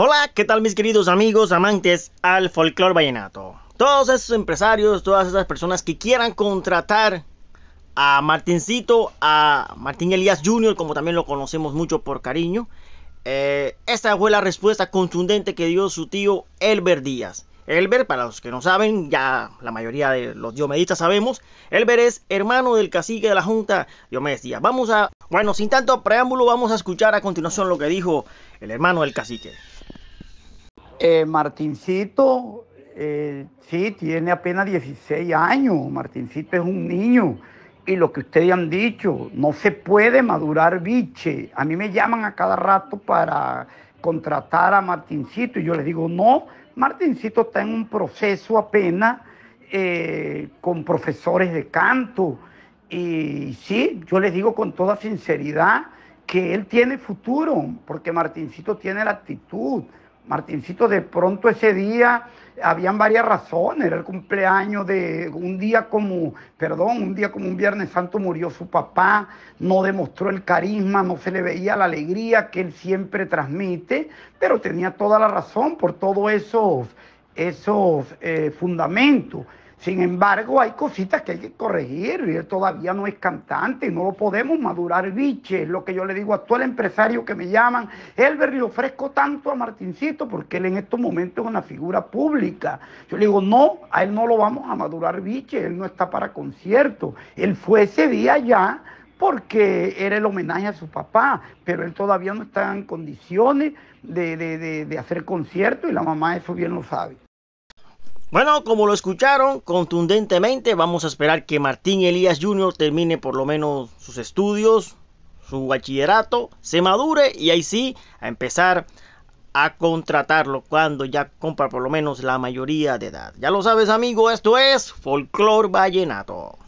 Hola, ¿qué tal mis queridos amigos, amantes al folclore vallenato? Todos esos empresarios, todas esas personas que quieran contratar a Martincito, a Martín Elías Jr., como también lo conocemos mucho por cariño, eh, esta fue la respuesta contundente que dio su tío Elber Díaz. Elber, para los que no saben, ya la mayoría de los diomedistas sabemos, Elber es hermano del cacique de la Junta Diomedes Díaz. Vamos a, bueno, sin tanto preámbulo, vamos a escuchar a continuación lo que dijo el hermano del cacique. Eh, Martincito, eh, sí, tiene apenas 16 años, Martincito es un niño y lo que ustedes han dicho, no se puede madurar biche. A mí me llaman a cada rato para contratar a Martincito y yo les digo, no, Martincito está en un proceso apenas eh, con profesores de canto. Y sí, yo les digo con toda sinceridad que él tiene futuro, porque Martincito tiene la actitud. Martincito, de pronto ese día habían varias razones, era el cumpleaños de un día como, perdón, un día como un Viernes Santo murió su papá, no demostró el carisma, no se le veía la alegría que él siempre transmite, pero tenía toda la razón por todos esos, esos eh, fundamentos. Sin embargo, hay cositas que hay que corregir. Él todavía no es cantante, no lo podemos madurar biche. Es lo que yo le digo a todo el empresario que me llaman. Elber, le ofrezco tanto a Martincito porque él en estos momentos es una figura pública. Yo le digo, no, a él no lo vamos a madurar biche. Él no está para conciertos. Él fue ese día ya porque era el homenaje a su papá, pero él todavía no está en condiciones de, de hacer conciertos y la mamá eso bien lo sabe. Bueno, como lo escucharon contundentemente, vamos a esperar que Martín Elías Jr. termine por lo menos sus estudios, su bachillerato, se madure y ahí sí a empezar a contratarlo cuando ya compra por lo menos la mayoría de edad. Ya lo sabes, amigo, esto es Folklore Vallenato.